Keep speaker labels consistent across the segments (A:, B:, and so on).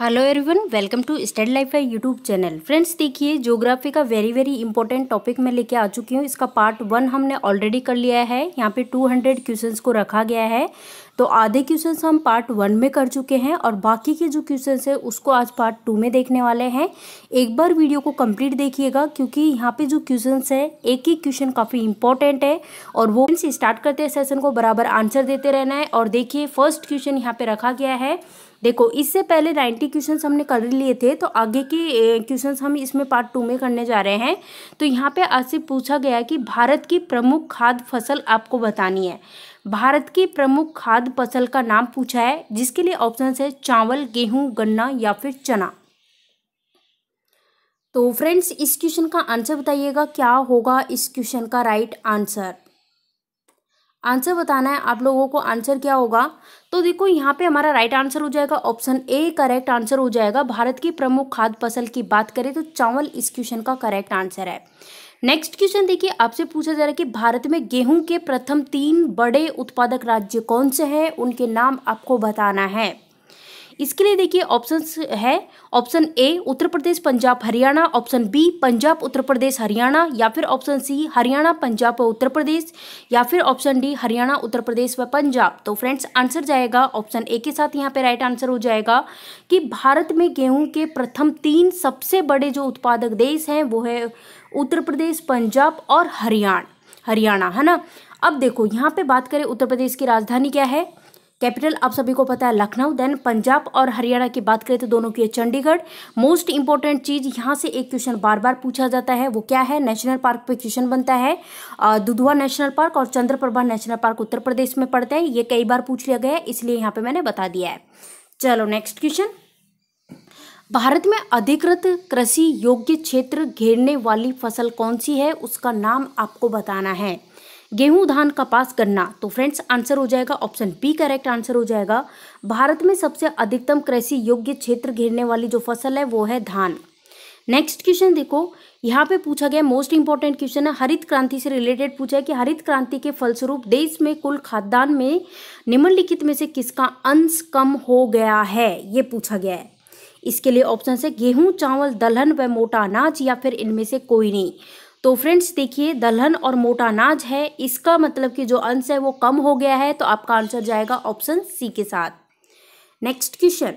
A: hello everyone welcome to study life I YouTube channel friends देखिए geography का very very important topic मैं लेके आ चुकी हूँ इसका पार्ट वन हमने ऑलरेडी कर लिया है यहाँ पे 200 क्वेश्चन को रखा गया है तो आधे क्वेश्चन हम पार्ट वन में कर चुके हैं और बाकी के जो क्वेश्चन है उसको आज पार्ट टू में देखने वाले हैं एक बार वीडियो को कम्प्लीट देखिएगा क्योंकि यहाँ पे जो क्वेश्चन है एक ही क्वेश्चन काफ़ी इंपॉर्टेंट है और वो स्टार्ट करते हैं सेशन को बराबर आंसर देते रहना है और देखिए फर्स्ट क्वेश्चन यहाँ पे रखा गया है देखो इससे पहले नाइन्टी क्वेश्चन हमने कर लिए थे तो आगे के क्वेश्चन हम इसमें पार्ट टू में करने जा रहे हैं तो यहाँ पे आज से पूछा गया कि भारत की प्रमुख खाद्य फसल आपको बतानी है भारत की प्रमुख खाद्य फसल का नाम पूछा है जिसके लिए ऑप्शन है चावल गेहूं गन्ना या फिर चना तो फ्रेंड्स इस क्वेश्चन का आंसर बताइएगा क्या होगा इस क्वेश्चन का राइट आंसर आंसर बताना है आप लोगों को आंसर क्या होगा तो देखो यहाँ पे हमारा राइट आंसर हो जाएगा ऑप्शन ए करेक्ट आंसर हो जाएगा भारत की प्रमुख खाद्य फसल की बात करें तो चावल इस क्वेश्चन का करेक्ट आंसर है नेक्स्ट क्वेश्चन देखिए आपसे पूछा जा रहा है कि भारत में गेहूं के प्रथम तीन बड़े उत्पादक राज्य कौन से हैं उनके नाम आपको बताना है इसके लिए देखिए ऑप्शन है option A Uttar Pradesh Punjab Haryana option B Punjab Uttar Pradesh Haryana या फिर ऑप्शन सी हरियाणा पंजाब व उत्तर प्रदेश या फिर ऑप्शन डी हरियाणा उत्तर प्रदेश व पंजाब तो फ्रेंड्स आंसर जाएगा ऑप्शन ए के साथ यहाँ पे राइट आंसर हो जाएगा कि भारत में गेहूं के प्रथम तीन सबसे बड़े जो उत्पादक देश हैं वो है उत्तर प्रदेश पंजाब और हरियाणा हरियाणा है ना अब देखो यहाँ पे बात करें उत्तर प्रदेश की राजधानी क्या है कैपिटल आप सभी को पता है लखनऊ देन पंजाब और हरियाणा की बात करें तो दोनों की है चंडीगढ़ मोस्ट इंपॉर्टेंट चीज़ यहाँ से एक क्वेश्चन बार बार पूछा जाता है वो क्या है नेशनल पार्क पे क्वेश्चन बनता है दुधवा नेशनल पार्क और चंद्रप्रभा नेशनल पार्क उत्तर प्रदेश में पड़ते हैं ये कई बार पूछ लिया गया है इसलिए यहाँ पर मैंने बता दिया है चलो नेक्स्ट क्वेश्चन भारत में अधिकृत कृषि योग्य क्षेत्र घेरने वाली फसल कौन सी है उसका नाम आपको बताना है गेहूं धान कपास गन्ना तो फ्रेंड्स आंसर हो जाएगा ऑप्शन बी करेक्ट आंसर हो जाएगा भारत में सबसे अधिकतम कृषि योग्य क्षेत्र घेरने वाली जो फसल है वो है धान नेक्स्ट क्वेश्चन देखो यहाँ पे पूछा गया मोस्ट इंपॉर्टेंट क्वेश्चन है हरित क्रांति से रिलेटेड पूछा है कि हरित क्रांति के फलस्वरूप देश में कुल खाद्यान्न में निम्नलिखित में से किसका अंश कम हो गया है ये पूछा गया है इसके लिए ऑप्शन है गेहूं चावल दलहन व मोटा अनाज या फिर इनमें से कोई नहीं तो फ्रेंड्स देखिए दलहन और मोटा अनाज है इसका मतलब कि जो अंश है वो कम हो गया है तो आपका आंसर जाएगा ऑप्शन सी के साथ नेक्स्ट क्वेश्चन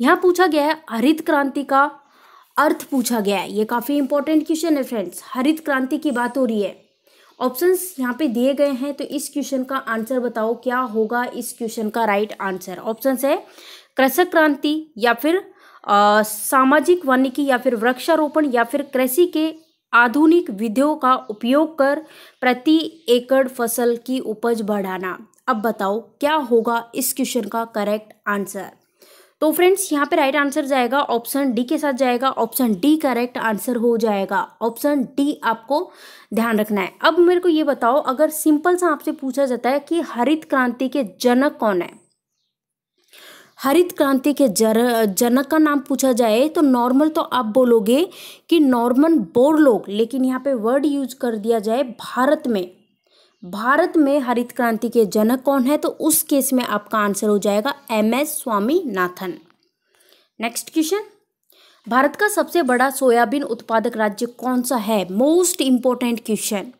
A: यहाँ पूछा गया है हरित क्रांति का अर्थ पूछा गया है ये काफ़ी इंपॉर्टेंट क्वेश्चन है फ्रेंड्स हरित क्रांति की बात हो रही है ऑप्शंस यहाँ पे दिए गए हैं तो इस क्वेश्चन का आंसर बताओ क्या होगा इस क्वेश्चन का राइट आंसर ऑप्शन है कृषक क्रांति या फिर आ, सामाजिक वानिकी या फिर वृक्षारोपण या फिर कृषि के आधुनिक विधियों का उपयोग कर प्रति एकड़ फसल की उपज बढ़ाना अब बताओ क्या होगा इस क्वेश्चन का करेक्ट आंसर तो फ्रेंड्स यहाँ पे राइट आंसर जाएगा ऑप्शन डी के साथ जाएगा ऑप्शन डी करेक्ट आंसर हो जाएगा ऑप्शन डी आपको ध्यान रखना है अब मेरे को ये बताओ अगर सिंपल सा आपसे पूछा जाता है कि हरित क्रांति के जनक कौन है हरित क्रांति के जर जनक का नाम पूछा जाए तो नॉर्मल तो आप बोलोगे कि नॉर्मन लोग लेकिन यहाँ पे वर्ड यूज कर दिया जाए भारत में भारत में हरित क्रांति के जनक कौन है तो उस केस में आपका आंसर हो जाएगा M S Swaminathan next question Bharat का सबसे बड़ा सोयाबीन उत्पादक राज्य कौन सा है मोस्ट इंपॉर्टेंट क्वेश्चन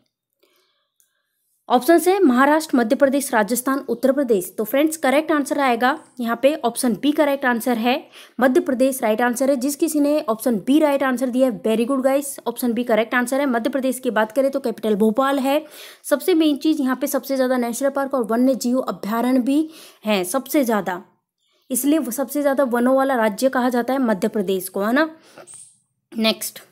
A: ऑप्शन है महाराष्ट्र मध्य प्रदेश राजस्थान उत्तर प्रदेश तो फ्रेंड्स करेक्ट आंसर आएगा यहाँ पे ऑप्शन बी करेक्ट आंसर है मध्य प्रदेश राइट आंसर है जिस किसी ने ऑप्शन बी राइट आंसर दिया है very good guys option B correct answer है मध्य प्रदेश की बात करें तो कैपिटल भोपाल है सबसे मेन चीज़ यहाँ पे सबसे ज़्यादा नेशनल पार्क और वन्य जीव अभ्यारण्य भी है सबसे ज़्यादा इसलिए सबसे ज़्यादा वनों वाला राज्य कहा जाता है मध्य प्रदेश को है ना नेक्स्ट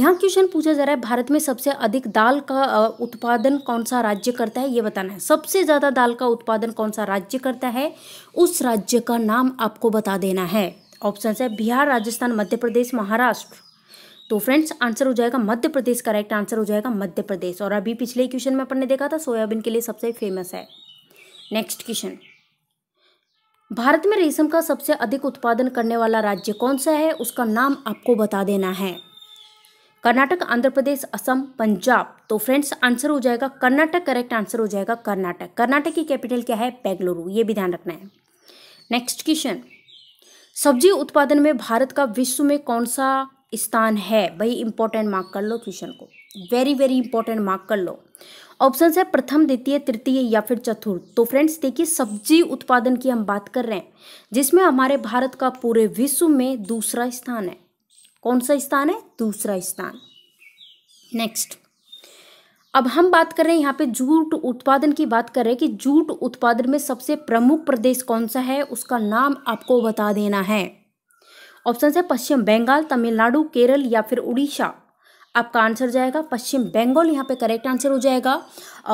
A: यहाँ क्वेश्चन पूछा जा रहा है भारत में सबसे अधिक दाल का उत्पादन कौन सा राज्य करता है ये बताना है सबसे ज़्यादा दाल का उत्पादन कौन सा राज्य करता है उस राज्य का नाम आपको बता देना है ऑप्शन है बिहार राजस्थान मध्य प्रदेश महाराष्ट्र तो फ्रेंड्स आंसर हो जाएगा मध्य प्रदेश करेक्ट आंसर हो जाएगा मध्य प्रदेश और अभी पिछले क्वेश्चन में अपन ने देखा था सोयाबीन के लिए सबसे फेमस है नेक्स्ट क्वेश्चन भारत में रेशम का सबसे अधिक उत्पादन करने वाला राज्य कौन सा है उसका नाम आपको बता देना है कर्नाटक आंध्र प्रदेश असम पंजाब तो फ्रेंड्स आंसर हो जाएगा कर्नाटक करेक्ट आंसर हो जाएगा कर्नाटक कर्नाटक की कैपिटल क्या है बेंगलुरु ये भी ध्यान रखना है नेक्स्ट क्वेश्चन सब्जी उत्पादन में भारत का विश्व में कौन सा स्थान है भाई इंपॉर्टेंट मार्क कर लो क्वेश्चन को वेरी वेरी इंपॉर्टेंट मार्क कर लो ऑप्शन है प्रथम द्वितीय तृतीय या फिर चतुर्थ तो फ्रेंड्स देखिए सब्जी उत्पादन की हम बात कर रहे हैं जिसमें हमारे भारत का पूरे विश्व में दूसरा स्थान है कौन सा स्थान है दूसरा स्थान नेक्स्ट अब हम बात कर रहे हैं यहाँ पे जूट उत्पादन की बात कर रहे हैं कि जूट उत्पादन में सबसे प्रमुख प्रदेश कौन सा है उसका नाम आपको बता देना है ऑप्शन है पश्चिम बंगाल तमिलनाडु केरल या फिर उड़ीसा आपका आंसर जाएगा पश्चिम बंगाल यहाँ पे करेक्ट आंसर हो जाएगा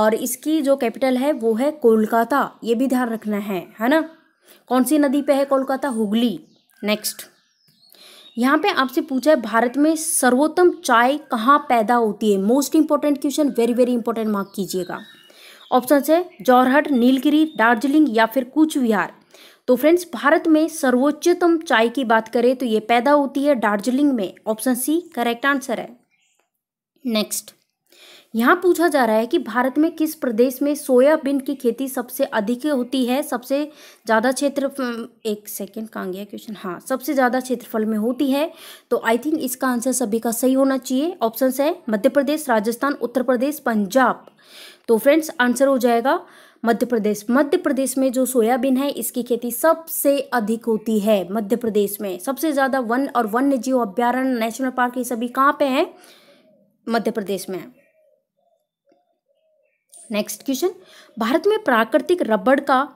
A: और इसकी जो कैपिटल है वो है कोलकाता ये भी ध्यान रखना है है ना कौन सी नदी पे है कोलकाता हुगली नेक्स्ट यहाँ पे आपसे पूछा है भारत में सर्वोत्तम चाय कहाँ पैदा होती है most important question very very important mark कीजिएगा ऑप्शन है जौरहट नीलगिरी दार्जिलिंग या फिर कूच विहार तो फ्रेंड्स भारत में सर्वोच्चतम चाय की बात करें तो ये पैदा होती है दार्जिलिंग में ऑप्शन सी करेक्ट आंसर है नेक्स्ट यहाँ पूछा जा रहा है कि भारत में किस प्रदेश में सोयाबीन की खेती सबसे अधिक होती है सबसे ज़्यादा क्षेत्र एक सेकेंड कहाँ गया क्वेश्चन हाँ सबसे ज़्यादा क्षेत्रफल में होती है तो आई थिंक इसका आंसर सभी का सही होना चाहिए ऑप्शन है मध्य प्रदेश राजस्थान उत्तर प्रदेश पंजाब तो फ्रेंड्स आंसर हो जाएगा मध्य प्रदेश मध्य प्रदेश में जो सोयाबीन है इसकी खेती सबसे अधिक होती है मध्य प्रदेश में सबसे ज़्यादा वन और वन्य जीव अभ्यारण्य नेशनल पार्क ये सभी कहाँ पे हैं मध्य प्रदेश में है नेक्स्ट क्वेश्चन भारत में प्राकृतिक रबड़ का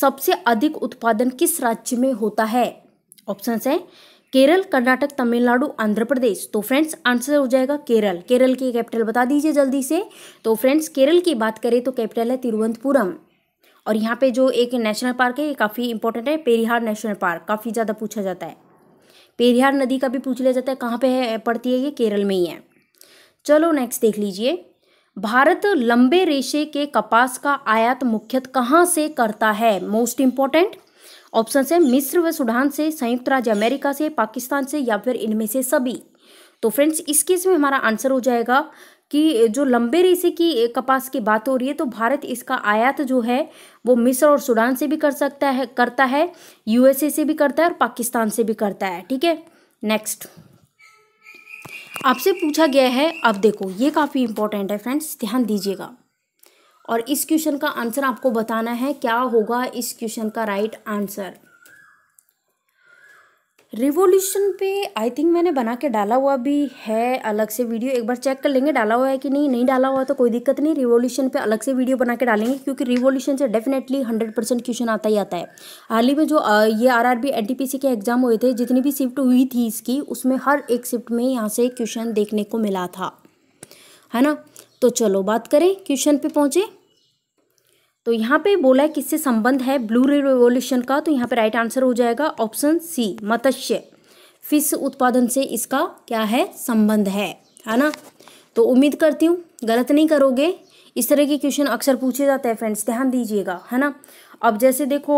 A: सबसे अधिक उत्पादन किस राज्य में होता है ऑप्शन है केरल कर्नाटक तमिलनाडु आंध्र प्रदेश तो फ्रेंड्स आंसर हो जाएगा केरल केरल की कैपिटल बता दीजिए जल्दी से तो फ्रेंड्स केरल की बात करें तो कैपिटल है तिरुवनंतपुरम और यहाँ पे जो एक नेशनल पार्क है ये काफ़ी इंपॉर्टेंट है पेरिहार नेशनल पार्क काफ़ी ज़्यादा पूछा जाता है पेरिहार नदी का भी पूछ लिया जाता है कहाँ पर है पड़ती है ये केरल में ही है चलो नेक्स्ट देख लीजिए भारत लंबे रेशे के कपास का आयात मुख्यतः कहाँ से करता है मोस्ट इम्पोर्टेंट ऑप्शन है मिस्र व सुडान से संयुक्त राज्य अमेरिका से पाकिस्तान से या फिर इनमें से सभी तो फ्रेंड्स इस केस में हमारा आंसर हो जाएगा कि जो लंबे रेसे की कपास की बात हो रही है तो भारत इसका आयात जो है वो मिस्र और सूडान से भी कर सकता है करता है यूएसए से भी करता है और पाकिस्तान से भी करता है ठीक है नेक्स्ट आपसे पूछा गया है अब देखो ये काफ़ी इंपॉर्टेंट है फ्रेंड्स ध्यान दीजिएगा और इस क्वेश्चन का आंसर आपको बताना है क्या होगा इस क्वेश्चन का राइट आंसर रिवोल्यूशन पे आई थिंक मैंने बना के डाला हुआ भी है अलग से वीडियो एक बार चेक कर लेंगे डाला हुआ है कि नहीं नहीं डाला हुआ तो कोई दिक्कत नहीं रिवोल्यूशन पे अलग से वीडियो बना के डालेंगे क्योंकि रिवोल्यूशन से डेफिनेटली हंड्रेड परसेंट क्वेश्चन आता ही आता है हाल ही में जो ये आर आर के एग्ज़ाम हुए थे जितनी भी शिफ्ट हुई थी इसकी उसमें हर एक शिफ्ट में यहाँ से क्वेश्चन देखने को मिला था है ना तो चलो बात करें क्वेश्चन पे पहुँचे तो यहाँ पे बोला है किससे संबंध है ब्लू रिवोल्यूशन का तो यहाँ पे राइट आंसर हो जाएगा ऑप्शन सी मत्स्य फिश उत्पादन से इसका क्या है संबंध है है ना तो उम्मीद करती हूँ गलत नहीं करोगे इस तरह के क्वेश्चन अक्सर पूछे जाते हैं फ्रेंड्स ध्यान दीजिएगा है ना अब जैसे देखो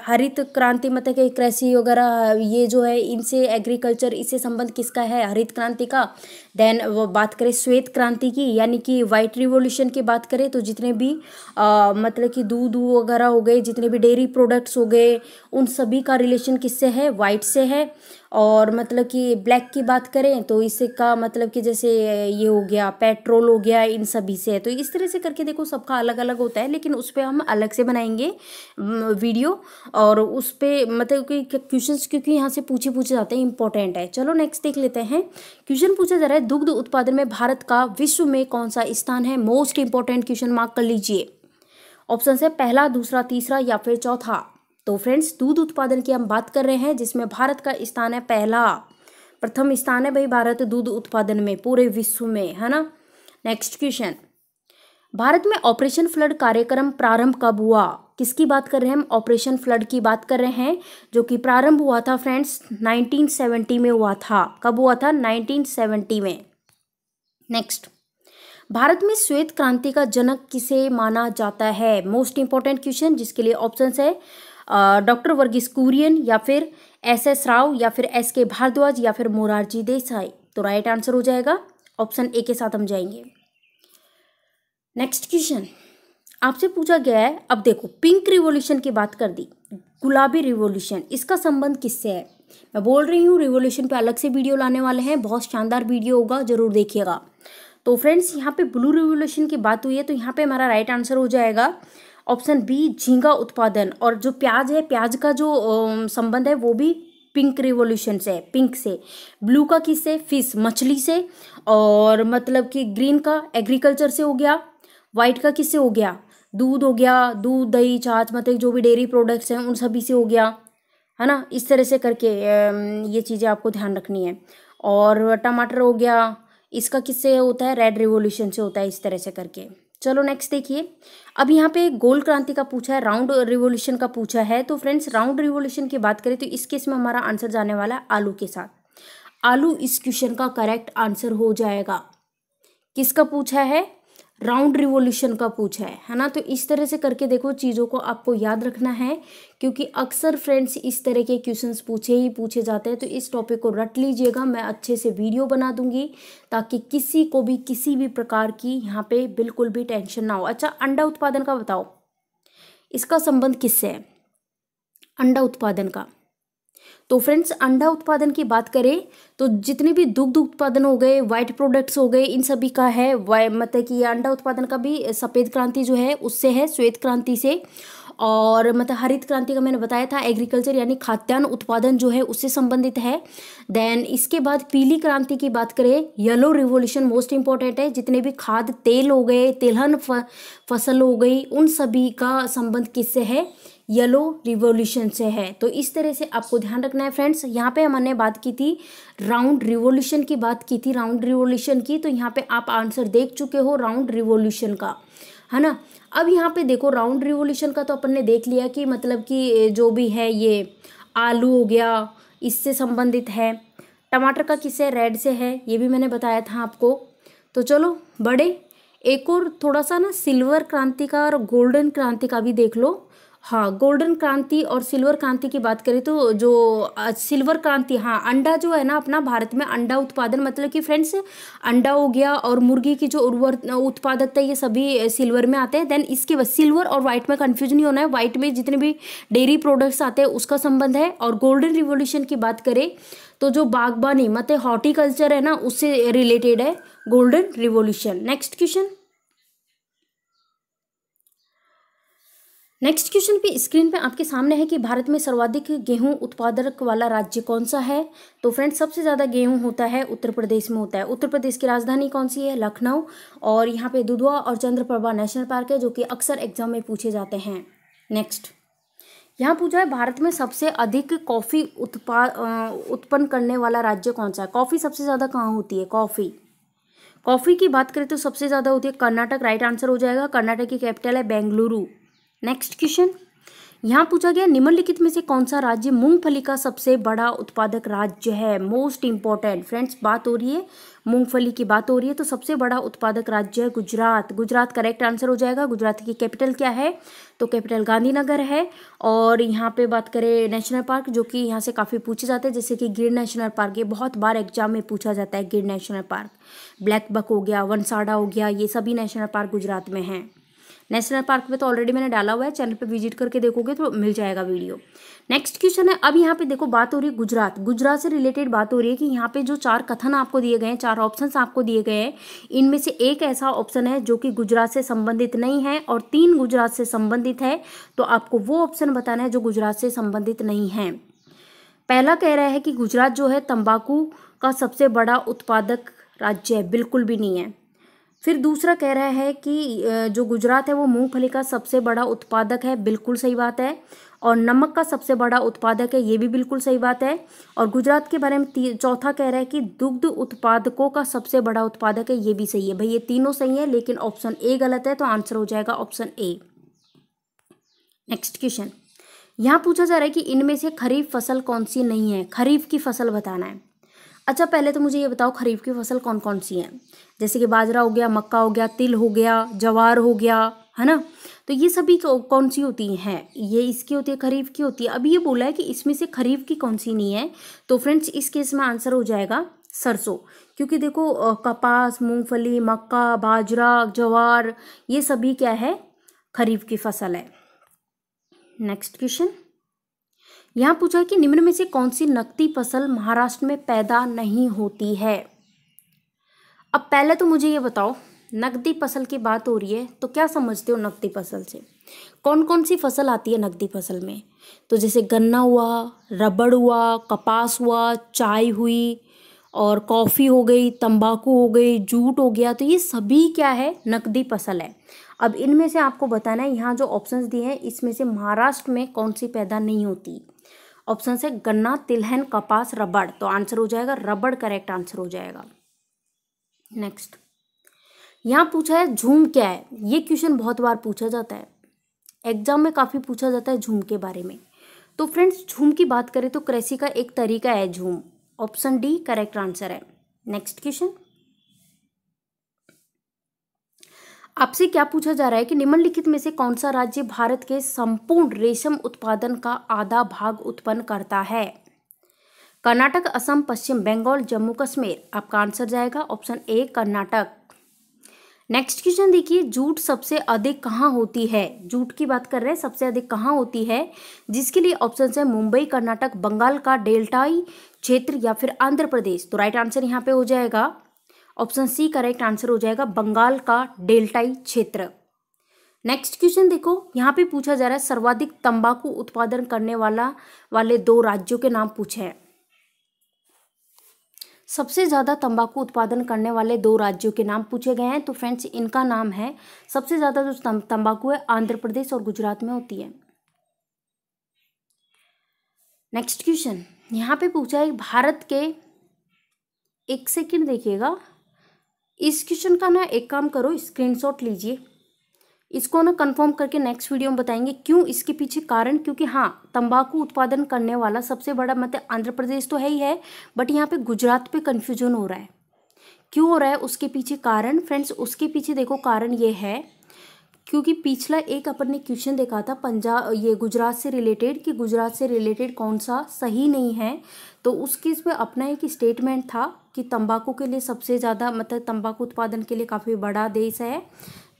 A: हरित क्रांति मतलब कि कृषि वगैरह ये जो है इनसे एग्रीकल्चर इससे संबंध किसका है हरित क्रांति का देन बात करें श्वेत क्रांति की यानी कि वाइट रिवोल्यूशन की बात करें तो जितने भी आ, मतलब कि दूध वगैरह हो गए जितने भी डेयरी प्रोडक्ट्स हो गए उन सभी का रिलेशन किससे है वाइट से है और मतलब कि ब्लैक की बात करें तो इसका मतलब कि जैसे ये हो गया पेट्रोल हो गया इन सभी से है तो इस तरह से करके देखो सबका अलग अलग होता है लेकिन उस पर हम अलग से बनाएंगे वीडियो और उस पर मतलब कि क्वेश्चन क्योंकि यहाँ से पूछे पूछे जाते हैं इंपॉर्टेंट है चलो नेक्स्ट देख लेते हैं क्वेश्चन पूछा जा रहा है दुग्ध उत्पादन में भारत का विश्व में कौन सा स्थान है मोस्ट इंपॉर्टेंट क्वेश्चन मार्क कर लीजिए ऑप्शन है पहला दूसरा तीसरा या फिर चौथा तो फ्रेंड्स दूध उत्पादन की हम बात कर रहे हैं जिसमें भारत का स्थान है पहला प्रथम स्थान है भाई भारत दूध उत्पादन में पूरे विश्व में है ना नेक्स्ट क्वेश्चन भारत में ऑपरेशन फ्लड कार्यक्रम प्रारंभ कब हुआ किसकी बात कर रहे हैं हम ऑपरेशन फ्लड की बात कर रहे हैं जो कि प्रारंभ हुआ था फ्रेंड्स 1970 में हुआ था कब हुआ था 1970 में नेक्स्ट भारत में श्वेत क्रांति का जनक किसे माना जाता है मोस्ट इंपॉर्टेंट क्वेश्चन जिसके लिए ऑप्शन है डॉक्टर वर्गीस कुरियन या फिर एस एस राव या फिर एस के भारद्वाज या फिर मोरारजी देसाई तो राइट आंसर हो जाएगा ऑप्शन ए के साथ हम जाएंगे नेक्स्ट क्वेश्चन आपसे पूछा गया है अब देखो पिंक रिवॉल्यूशन की बात कर दी गुलाबी रिवॉल्यूशन इसका संबंध किससे है मैं बोल रही हूँ रिवॉल्यूशन पे अलग से वीडियो लाने वाले हैं बहुत शानदार वीडियो होगा जरूर देखिएगा तो फ्रेंड्स यहाँ पे ब्लू रिवॉल्यूशन की बात हुई है तो यहाँ पे हमारा राइट आंसर हो जाएगा ऑप्शन बी झींगा उत्पादन और जो प्याज है प्याज का जो संबंध है वो भी पिंक रिवोल्यूशन से पिंक से ब्लू का किससे फिश मछली से और मतलब कि ग्रीन का एग्रीकल्चर से हो गया वाइट का किससे हो गया दूध हो गया दूध दही छाछ मतलब जो भी डेयरी प्रोडक्ट्स हैं उन सभी से हो गया है ना इस तरह से करके ये चीज़ें आपको ध्यान रखनी है और टमाटर हो गया इसका किससे होता है रेड रिवोल्यूशन से होता है इस तरह से करके चलो नेक्स्ट देखिए अब यहाँ पे गोल क्रांति का पूछा है राउंड रिवोल्यूशन का पूछा है तो फ्रेंड्स राउंड रिवोल्यूशन की बात करें तो इस केस में हमारा आंसर जाने वाला है आलू के साथ आलू इस क्वेश्चन का करेक्ट आंसर हो जाएगा किसका पूछा है राउंड रिवोल्यूशन का पूछा है है ना तो इस तरह से करके देखो चीज़ों को आपको याद रखना है क्योंकि अक्सर फ्रेंड्स इस तरह के क्वेश्चंस पूछे ही पूछे जाते हैं तो इस टॉपिक को रट लीजिएगा मैं अच्छे से वीडियो बना दूंगी ताकि किसी को भी किसी भी प्रकार की यहाँ पे बिल्कुल भी टेंशन ना हो अच्छा अंडा उत्पादन का बताओ इसका संबंध किससे है अंडा उत्पादन का तो फ्रेंड्स अंडा उत्पादन की बात करें तो जितने भी दुग्ध उत्पादन हो गए व्हाइट प्रोडक्ट्स हो गए इन सभी का है मतलब कि अंडा उत्पादन का भी सफ़ेद क्रांति जो है उससे है श्वेत क्रांति से और मतलब हरित क्रांति का मैंने बताया था एग्रीकल्चर यानी खाद्यान्न उत्पादन जो है उससे संबंधित है देन इसके बाद पीली क्रांति की बात करें येलो रिवोल्यूशन मोस्ट इंपॉर्टेंट है जितने भी खाद तेल हो गए तेलहन फसल हो गई उन सभी का संबंध किससे है येलो रिवोल्यूशन से है तो इस तरह से आपको ध्यान रखना है फ्रेंड्स यहाँ पे हमने बात की थी राउंड रिवोल्यूशन की बात की थी राउंड रिवोल्यूशन की तो यहाँ पे आप आंसर देख चुके हो राउंड रिवोल्यूशन का है ना अब यहाँ पे देखो राउंड रिवोल्यूशन का तो अपन ने देख लिया कि मतलब कि जो भी है ये आलू हो गया इससे संबंधित है टमाटर का किस्से रेड से है ये भी मैंने बताया था आपको तो चलो बड़े एक और थोड़ा सा ना सिल्वर क्रांति का और गोल्डन क्रांति का भी देख लो हाँ गोल्डन क्रांति और सिल्वर क्रांति की बात करें तो जो सिल्वर क्रांति हाँ अंडा जो है ना अपना भारत में अंडा उत्पादन मतलब कि फ्रेंड्स अंडा हो गया और मुर्गी की जो उर्वर उत्पादकता ये सभी सिल्वर में आते हैं देन इसके बाद सिल्वर और व्हाइट में कन्फ्यूजन नहीं होना है व्हाइट में जितने भी डेयरी प्रोडक्ट्स आते हैं उसका संबंध है और गोल्डन रिवोल्यूशन की बात करें तो जो बागबानी मतलब हॉर्टिकल्चर है ना उससे रिलेटेड है golden revolution next question next question पे स्क्रीन पे आपके सामने है कि भारत में सर्वाधिक गेहूं उत्पादक वाला राज्य कौन सा है तो फ्रेंड्स सबसे ज़्यादा गेहूं होता है उत्तर प्रदेश में होता है उत्तर प्रदेश की राजधानी कौन सी है लखनऊ और यहाँ पे दुधवा और चंद्रप्रभा नेशनल पार्क है जो कि अक्सर एग्जाम में पूछे जाते हैं नेक्स्ट यहाँ पूछा है भारत में सबसे अधिक कॉफ़ी उत्पा उत्पन्न करने वाला राज्य कौन सा है कॉफ़ी सबसे ज़्यादा कहाँ होती है कॉफ़ी कॉफ़ी की बात करें तो सबसे ज़्यादा होती है कर्नाटक राइट आंसर हो जाएगा कर्नाटक की कैपिटल है बेंगलुरु नेक्स्ट क्वेश्चन यहाँ पूछा गया निम्नलिखित में से कौन सा राज्य मूंगफली का सबसे बड़ा उत्पादक राज्य है मोस्ट इम्पॉर्टेंट फ्रेंड्स बात हो रही है मूंगफली की बात हो रही है तो सबसे बड़ा उत्पादक राज्य है गुजरात गुजरात करेक्ट आंसर हो जाएगा गुजरात की कैपिटल क्या है तो कैपिटल गांधीनगर है और यहाँ पे बात करें नेशनल पार्क जो कि यहाँ से काफ़ी पूछे जाते हैं जैसे कि गिर नेशनल पार्क ये बहुत बार एग्जाम में पूछा जाता है गिर नेशनल पार्क ब्लैक बक हो गया वनसाडा हो गया ये सभी नेशनल पार्क गुजरात में हैं नेशनल पार्क में तो ऑलरेडी मैंने डाला हुआ है चैनल पर विजिट करके देखोगे तो मिल जाएगा वीडियो नेक्स्ट क्वेश्चन है अब यहाँ पे देखो बात हो रही है गुजरात गुजरात से रिलेटेड बात हो रही है कि यहाँ पे जो चार कथन आपको दिए गए हैं चार ऑप्शन आपको दिए गए हैं इनमें से एक ऐसा ऑप्शन है जो कि गुजरात से संबंधित नहीं है और तीन गुजरात से संबंधित है तो आपको वो ऑप्शन बताना है जो गुजरात से संबंधित नहीं है पहला कह रहा है कि गुजरात जो है तंबाकू का सबसे बड़ा उत्पादक राज्य है बिल्कुल भी नहीं है फिर दूसरा कह रहा है कि जो गुजरात है वो मूंगफली का सबसे बड़ा उत्पादक है बिल्कुल सही बात है और नमक का सबसे बड़ा उत्पादक है ये भी बिल्कुल सही बात है और गुजरात के बारे में चौथा कह रहा है कि दुग्ध उत्पादकों का सबसे बड़ा उत्पादक है ये भी सही है भाई ये तीनों सही है लेकिन ऑप्शन ए गलत है तो आंसर हो जाएगा ऑप्शन ए नेक्स्ट क्वेश्चन यहाँ पूछा जा रहा है कि इनमें से खरीफ फसल कौन सी नहीं है खरीफ की फसल बताना है अच्छा पहले तो मुझे ये बताओ खरीफ की फसल कौन कौन सी है जैसे कि बाजरा हो गया मक्का हो गया तिल हो गया जवार हो गया है ना तो ये सभी कौन सी होती हैं ये इसकी होती है खरीफ की होती है अभी ये बोला है कि इसमें से खरीफ की कौन सी नहीं है तो फ्रेंड्स इस केस में आंसर हो जाएगा सरसों क्योंकि देखो कपास मूंगफली मक्का बाजरा जवार ये सभी क्या है खरीफ की फसल है नेक्स्ट क्वेश्चन यहाँ पूछा कि निम्न में से कौन सी नकदी फसल महाराष्ट्र में पैदा नहीं होती है अब पहले तो मुझे ये बताओ नकदी फसल की बात हो रही है तो क्या समझते हो नकदी फसल से कौन कौन सी फसल आती है नकदी फसल में तो जैसे गन्ना हुआ रबड़ हुआ कपास हुआ चाय हुई और कॉफ़ी हो गई तंबाकू हो गई जूट हो गया तो ये सभी क्या है नकदी फसल है अब इनमें से आपको बताना है यहाँ जो ऑप्शंस दिए हैं इसमें से महाराष्ट्र में कौन सी पैदा नहीं होती ऑप्शन है गन्ना तिलहन कपास रबड़ तो आंसर हो जाएगा रबड़ करेक्ट आंसर हो जाएगा नेक्स्ट यहाँ पूछा है झूम क्या है ये क्वेश्चन बहुत बार पूछा जाता है एग्जाम में काफ़ी पूछा जाता है झूम के बारे में तो फ्रेंड्स झूम की बात करें तो क्रेसी का एक तरीका है झूम ऑप्शन डी करेक्ट आंसर है नेक्स्ट क्वेश्चन आपसे क्या पूछा जा रहा है कि निम्नलिखित में से कौन सा राज्य भारत के संपूर्ण रेशम उत्पादन का आधा भाग उत्पन्न करता है कर्नाटक असम पश्चिम बंगाल जम्मू कश्मीर आपका आंसर जाएगा option A Karnataka next question देखिए जूट सबसे अधिक कहाँ होती है जूट की बात कर रहे हैं सबसे अधिक कहाँ होती है जिसके लिए ऑप्शन है मुंबई कर्नाटक बंगाल का डेल्टाई क्षेत्र या फिर आंध्र प्रदेश तो राइट आंसर यहाँ पे हो जाएगा ऑप्शन सी करेक्ट आंसर हो जाएगा बंगाल का डेल्टाई क्षेत्र नेक्स्ट क्वेश्चन देखो यहाँ पे पूछा जा रहा है सर्वाधिक तंबाकू उत्पादन करने वाला वाले दो राज्यों के नाम पूछे हैं सबसे ज़्यादा तंबाकू उत्पादन करने वाले दो राज्यों के नाम पूछे गए हैं तो फ्रेंड्स इनका नाम है सबसे ज़्यादा जो तंबाकू है आंध्र प्रदेश और गुजरात में होती है नेक्स्ट क्वेश्चन यहाँ पे पूछा है भारत के एक सेकंड देखिएगा इस क्वेश्चन का ना एक काम करो स्क्रीनशॉट लीजिए इसको ना कंफर्म करके नेक्स्ट वीडियो में बताएंगे क्यों इसके पीछे कारण क्योंकि हाँ तंबाकू उत्पादन करने वाला सबसे बड़ा मतलब आंध्र प्रदेश तो है ही है बट यहाँ पे गुजरात पे कन्फ्यूजन हो रहा है क्यों हो रहा है उसके पीछे कारण फ्रेंड्स उसके पीछे देखो कारण ये है क्योंकि पिछला एक अपन ने क्वेश्चन देखा था पंजाब ये गुजरात से रिलेटेड कि गुजरात से रिलेटेड कौन सा सही नहीं है तो उस केस पर अपना एक स्टेटमेंट था कि तंबाकू के लिए सबसे ज़्यादा मतलब तंबाकू उत्पादन के लिए काफ़ी बड़ा देश है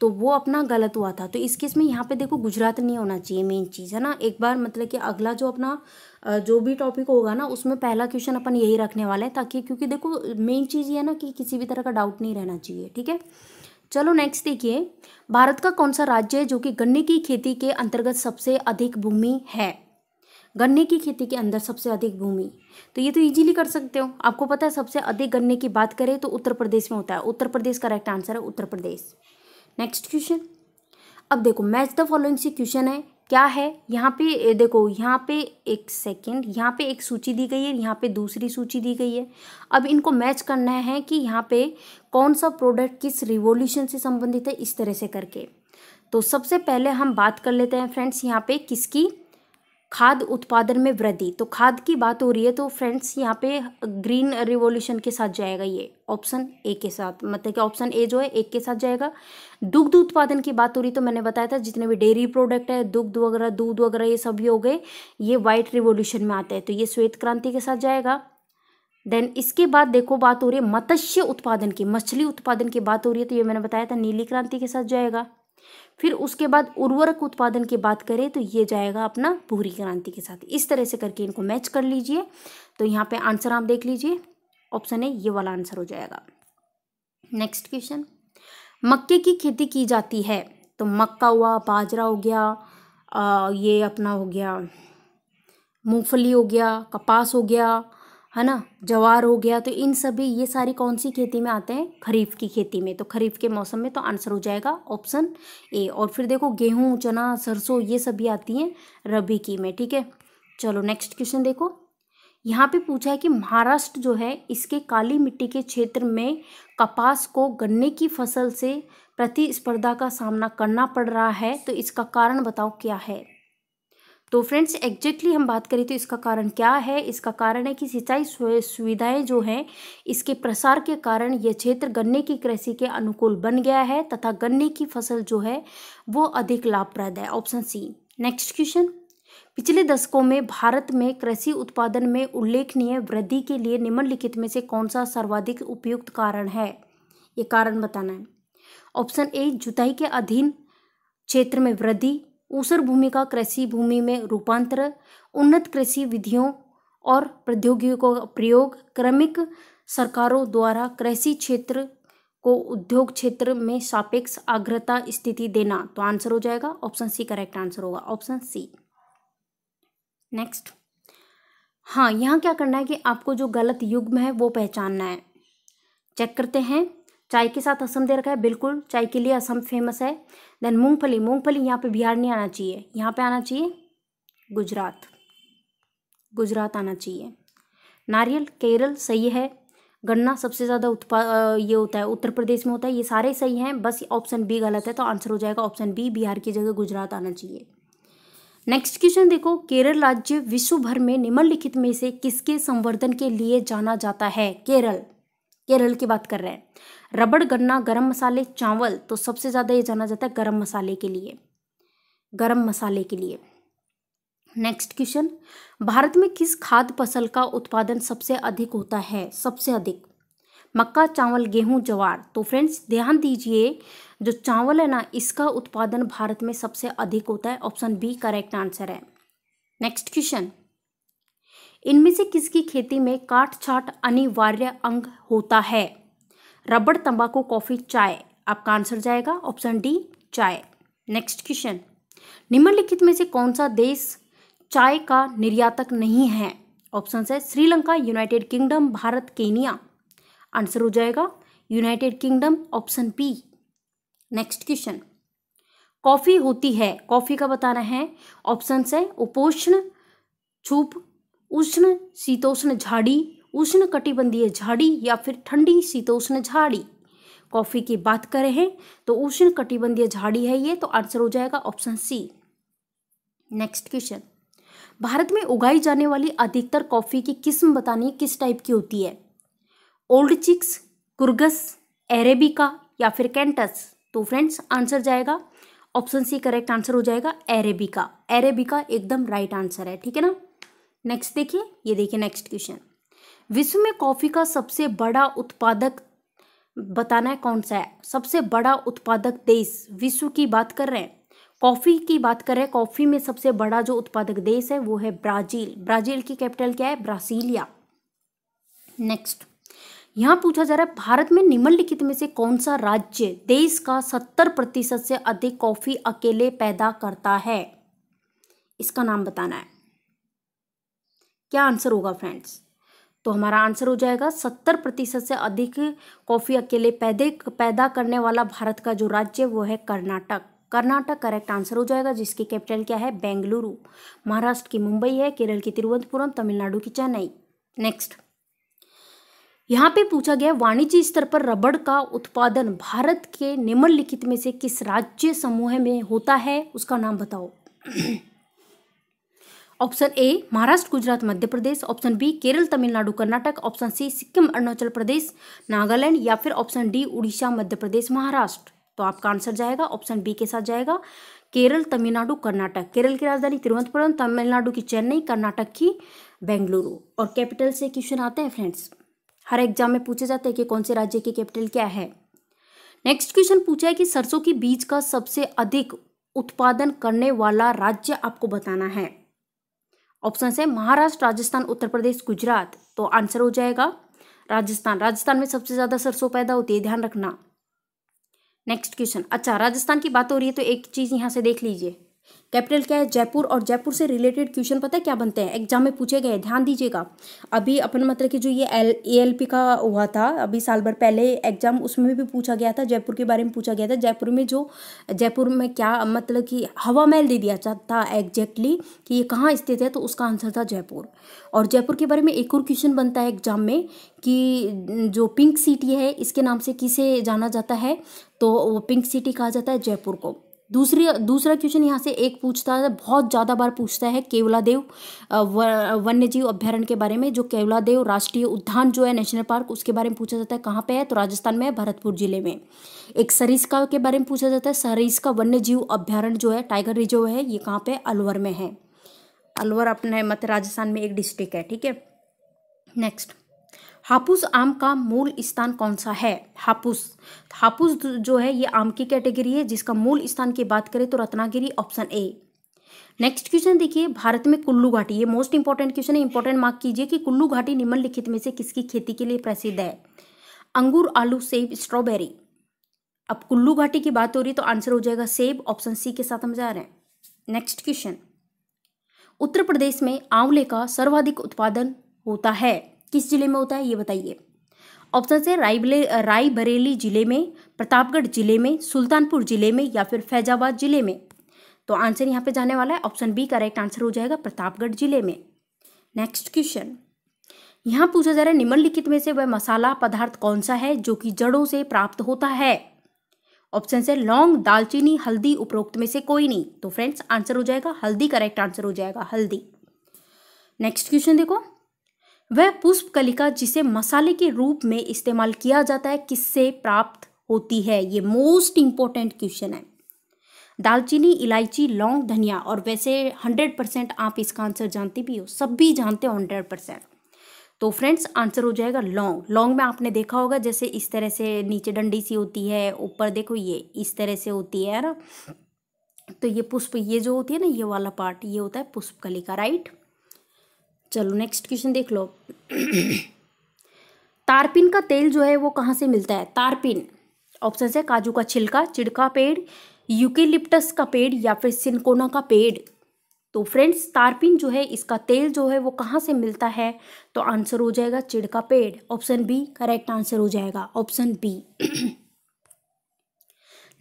A: तो वो अपना गलत हुआ था तो इस केस में यहाँ पे देखो गुजरात नहीं होना चाहिए मेन चीज़ है ना एक बार मतलब कि अगला जो अपना जो भी टॉपिक होगा ना उसमें पहला क्वेश्चन अपन यही रखने वाला है ताकि क्योंकि देखो मेन चीज़ ये है ना कि किसी भी तरह का डाउट नहीं रहना चाहिए ठीक है चलो नेक्स्ट देखिए भारत का कौन सा राज्य है जो कि गन्ने की खेती के अंतर्गत सबसे अधिक भूमि है गन्ने की खेती के अंदर सबसे अधिक भूमि तो ये तो इजीली कर सकते हो आपको पता है सबसे अधिक गन्ने की बात करें तो उत्तर प्रदेश में होता है उत्तर प्रदेश करेक्ट आंसर है उत्तर प्रदेश नेक्स्ट क्वेश्चन अब देखो मैच द फॉलोइंग से क्वेश्चन है क्या है यहाँ पे देखो यहाँ पे एक सेकंड यहाँ पे एक सूची दी गई है यहाँ पे दूसरी सूची दी गई है अब इनको मैच करना है कि यहाँ पे कौन सा प्रोडक्ट किस रिवोल्यूशन से संबंधित है इस तरह से करके तो सबसे पहले हम बात कर लेते हैं फ्रेंड्स यहाँ पे किसकी खाद उत्पादन में वृद्धि तो खाद की बात हो रही है तो फ्रेंड्स यहाँ पे ग्रीन रिवॉल्यूशन के साथ जाएगा ये ऑप्शन ए के साथ मतलब कि ऑप्शन ए जो है एक के साथ जाएगा दुग्ध उत्पादन की बात हो रही तो मैंने बताया था जितने भी डेयरी प्रोडक्ट है दुग्ध वगैरह दूध वगैरह ये सभी हो गए ये व्हाइट रिवोल्यूशन में आते हैं तो ये श्वेत क्रांति के साथ जाएगा देन इसके बाद देखो बात हो रही है मत्स्य उत्पादन की मछली उत्पादन की बात हो रही है तो ये मैंने बताया था नीली क्रांति के साथ जाएगा फिर उसके बाद उर्वरक उत्पादन की बात करें तो ये जाएगा अपना भूरी क्रांति के साथ इस तरह से करके इनको मैच कर लीजिए तो यहाँ पे आंसर आप देख लीजिए ऑप्शन है ये वाला आंसर हो जाएगा नेक्स्ट क्वेश्चन मक्के की खेती की जाती है तो मक्का हुआ बाजरा हो गया आ, ये अपना हो गया मूंगफली हो गया कपास हो गया है ना जवार हो गया तो इन सभी ये सारी कौन सी खेती में आते हैं खरीफ की खेती में तो खरीफ के मौसम में तो आंसर हो जाएगा ऑप्शन ए और फिर देखो गेहूँ चना सरसों ये सभी आती हैं रबी की में ठीक है चलो नेक्स्ट क्वेश्चन देखो यहाँ पे पूछा है कि महाराष्ट्र जो है इसके काली मिट्टी के क्षेत्र में कपास को गन्ने की फसल से प्रतिस्पर्धा का सामना करना पड़ रहा है तो इसका कारण बताओ क्या है तो फ्रेंड्स एग्जैक्टली हम बात करें तो इसका कारण क्या है इसका कारण है कि सिंचाई सुविधाएं जो हैं इसके प्रसार के कारण यह क्षेत्र गन्ने की कृषि के अनुकूल बन गया है तथा गन्ने की फसल जो है वो अधिक लाभप्रद है ऑप्शन सी नेक्स्ट क्वेश्चन पिछले दशकों में भारत में कृषि उत्पादन में उल्लेखनीय वृद्धि के लिए निम्नलिखित में से कौन सा सर्वाधिक उपयुक्त कारण है ये कारण बताना है ऑप्शन ए जुताई के अधीन क्षेत्र में वृद्धि ऊसर भूमि का कृषि भूमि में रूपांतर उन्नत कृषि विधियों और प्रौद्योगिकियों का प्रयोग क्रमिक सरकारों द्वारा कृषि क्षेत्र को उद्योग क्षेत्र में सापेक्ष आग्रता स्थिति देना तो आंसर हो जाएगा ऑप्शन सी करेक्ट आंसर होगा ऑप्शन सी नेक्स्ट हाँ यहाँ क्या करना है कि आपको जो गलत युग्म है वो पहचानना है चेक करते हैं चाय के साथ असम दे रखा है बिल्कुल चाय के लिए असम फेमस है देन मूंगफली मूंगफली यहाँ पे बिहार नहीं आना चाहिए यहाँ पे आना चाहिए गुजरात गुजरात आना चाहिए नारियल केरल सही है गन्ना सबसे ज़्यादा उत्पा ये होता है उत्तर प्रदेश में होता है ये सारे सही हैं बस ऑप्शन बी गलत है तो आंसर हो जाएगा ऑप्शन बी बिहार की जगह गुजरात आना चाहिए नेक्स्ट क्वेश्चन देखो केरल राज्य विश्व भर में निम्नलिखित में से किसके संवर्धन के लिए जाना जाता है केरल केरल की बात कर रहे हैं रबड़ गन्ना गरम मसाले चावल तो सबसे ज़्यादा ये जाना जाता है गरम मसाले के लिए गरम मसाले के लिए नेक्स्ट क्वेश्चन भारत में किस खाद्य फसल का उत्पादन सबसे अधिक होता है सबसे अधिक मक्का चावल गेहूं जवार तो फ्रेंड्स ध्यान दीजिए जो चावल है ना इसका उत्पादन भारत में सबसे अधिक होता है ऑप्शन बी करेक्ट आंसर है नेक्स्ट क्वेश्चन इनमें से किसकी खेती में काट छाट अनिवार्य अंग होता है रबड़ तंबाकू कॉफ़ी चाय आपका आंसर जाएगा ऑप्शन डी चाय नेक्स्ट क्वेश्चन निम्नलिखित में से कौन सा देश चाय का निर्यातक नहीं है ऑप्शन है Sri Lanka United Kingdom Bharat Kenya answer हो जाएगा United Kingdom option B next question coffee होती है कॉफ़ी का बताना है ऑप्शन है उपोष्ण छूप उष्ण शीतोष्ण झाड़ी उष्ण कटिबंधीय झाड़ी या फिर ठंडी शीतोष्ण झाड़ी कॉफ़ी की बात करें तो उष्ण कटिबंधीय झाड़ी है ये तो आंसर हो जाएगा option C next question Bharat में उगाई जाने वाली अधिकतर कॉफ़ी की किस्म बतानी किस टाइप की होती है ओल्ड चिक्स कुर्गस एरेबिका या फिर कैंटस तो फ्रेंड्स आंसर जाएगा ऑप्शन सी करेक्ट आंसर हो जाएगा एरेबिका एरेबिका एकदम राइट आंसर है ठीक है ना नेक्स्ट देखिए ये देखिए नेक्स्ट क्वेश्चन विश्व में कॉफ़ी का सबसे बड़ा उत्पादक बताना है कौन सा है सबसे बड़ा उत्पादक देश विश्व की बात कर रहे हैं कॉफ़ी की बात कर रहे हैं कॉफ़ी में सबसे बड़ा जो उत्पादक देश है वो है ब्राज़ील ब्राज़ील की कैपिटल क्या है ब्रासीलिया नेक्स्ट यहाँ पूछा जा रहा है भारत में निम्नलिखित में से कौन सा राज्य देश का सत्तर प्रतिशत से अधिक कॉफ़ी अकेले पैदा करता है इसका नाम बताना है क्या आंसर होगा फ्रेंड्स तो हमारा आंसर हो जाएगा सत्तर प्रतिशत से अधिक कॉफ़ी अकेले पैदे पैदा करने वाला भारत का जो राज्य है वो है कर्नाटक कर्नाटक करेक्ट आंसर हो जाएगा जिसकी कैपिटल क्या है बेंगलुरु महाराष्ट्र की मुंबई है केरल की तिरुवनंतपुरम तमिलनाडु की चेन्नई नेक्स्ट यहाँ पे पूछा गया वाणिज्य स्तर पर रबड़ का उत्पादन भारत के निम्नलिखित में से किस राज्य समूह में होता है उसका नाम बताओ option A Maharashtra Gujarat Madhya Pradesh option B Kerala Tamil Nadu Karnataka option C Sikkim Arunachal Pradesh Nagaland या फिर ऑप्शन डी उड़ीसा मध्य प्रदेश महाराष्ट्र तो आपका आंसर जाएगा ऑप्शन बी के साथ जाएगा केरल तमिलनाडु कर्नाटक केरल की राजधानी तिरुवनंतपुरम तमिलनाडु की चेन्नई कर्नाटक की बेंगलुरु और कैपिटल से क्वेश्चन आते हैं फ्रेंड्स हर एग्जाम में पूछे जाते हैं कि कौन से राज्य की कैपिटल क्या है नेक्स्ट क्वेश्चन पूछा है कि सरसों के बीज का सबसे अधिक उत्पादन करने वाला राज्य आपको बताना है ऑप्शन है महाराष्ट्र राजस्थान उत्तर प्रदेश गुजरात तो आंसर हो जाएगा राजस्थान राजस्थान में सबसे ज़्यादा सरसों पैदा होती है ध्यान रखना नेक्स्ट क्वेश्चन अच्छा राजस्थान की बात हो रही है तो एक चीज़ यहाँ से देख लीजिए कैपिटल क्या है जयपुर और जयपुर से रिलेटेड क्वेश्चन पता है क्या बनते हैं एग्जाम में पूछे गए ध्यान दीजिएगा अभी अपन मतलब कि जो ये एल ए का हुआ था अभी साल भर पहले एग्जाम उसमें भी पूछा गया था जयपुर के बारे में पूछा गया था जयपुर में जो जयपुर में क्या मतलब कि हवा महल दे दिया था एग्जैक्टली कि ये कहाँ स्थित है तो उसका आंसर था जयपुर और जयपुर के बारे में एक और क्वेश्चन बनता है एग्जाम में कि जो पिंक सिटी है इसके नाम से किसे जाना जाता है तो वो पिंक सिटी कहा जाता है जयपुर को दूसरी दूसरा क्वेश्चन यहाँ से एक पूछता है बहुत ज़्यादा बार पूछता है केवला देव वन्य जीव अभ्यारण्य के बारे में जो केवला देव राष्ट्रीय उद्यान जो है नेशनल पार्क उसके बारे में पूछा जाता है कहाँ पे है तो राजस्थान में है भरतपुर जिले में एक सरिस्का के बारे में पूछा जाता है सरिस्का जीव अभ्यारण्य जो है टाइगर रिजर्व है ये कहाँ पे अलवर में है अलवर अपने मत राजस्थान में एक डिस्ट्रिक्ट है ठीक है नेक्स्ट हापुस आम का मूल स्थान कौन सा है हापुस हापुस जो है ये आम की कैटेगरी है जिसका मूल स्थान की बात करें तो Ratnagiri option A next question देखिए भारत में कुल्लू घाटी ये मोस्ट इंपॉर्टेंट क्वेश्चन है इंपॉर्टेंट मार्क कीजिए कि कुल्लू घाटी निम्नलिखित में से किसकी खेती के लिए प्रसिद्ध है अंगूर आलू सेब स्ट्रॉबेरी अब कुल्लू घाटी की बात हो रही है तो आंसर हो जाएगा सेब ऑप्शन सी के साथ हम जा रहे हैं नेक्स्ट क्वेश्चन उत्तर प्रदेश में आंवले का सर्वाधिक उत्पादन होता है किस जिले में होता है ये बताइए ऑप्शन से रायबले रायबरेली जिले में प्रतापगढ़ जिले में सुल्तानपुर जिले में या फिर फैजाबाद जिले में तो आंसर यहाँ पे जाने वाला है ऑप्शन बी करेक्ट आंसर हो जाएगा प्रतापगढ़ जिले में नेक्स्ट क्वेश्चन यहाँ पूछा जा रहा है निम्नलिखित में से वह मसाला पदार्थ कौन सा है जो कि जड़ों से प्राप्त होता है ऑप्शन से लौंग दालचीनी हल्दी उपरोक्त में से कोई नहीं तो फ्रेंड्स आंसर हो जाएगा हल्दी करेक्ट आंसर हो जाएगा हल्दी नेक्स्ट क्वेश्चन देखो वह पुष्प कलिका जिसे मसाले के रूप में इस्तेमाल किया जाता है किससे प्राप्त होती है ये मोस्ट इंपॉर्टेंट क्वेश्चन है दालचीनी इलायची लौंग धनिया और वैसे हंड्रेड परसेंट आप इसका आंसर जानते भी हो सब भी जानते हो हंड्रेड परसेंट तो फ्रेंड्स आंसर हो जाएगा लौंग लौंग में आपने देखा होगा जैसे इस तरह से नीचे डंडी सी होती है ऊपर देखो ये इस तरह से होती है ना तो ये पुष्प ये जो होती है ना ये वाला पार्ट ये होता है पुष्प कलिका राइट चलो नेक्स्ट क्वेश्चन देख लो तारपिन का तेल जो है वो कहाँ से मिलता है तारपिन ऑप्शन है काजू का छिलका चिड़का पेड़ यूकेलिप्टस का पेड़ या फिर सिनकोना का पेड़ तो फ्रेंड्स तारपिन जो है इसका तेल जो है वो कहाँ से मिलता है तो आंसर हो जाएगा चिड़का पेड़ ऑप्शन बी करेक्ट आंसर हो जाएगा ऑप्शन बी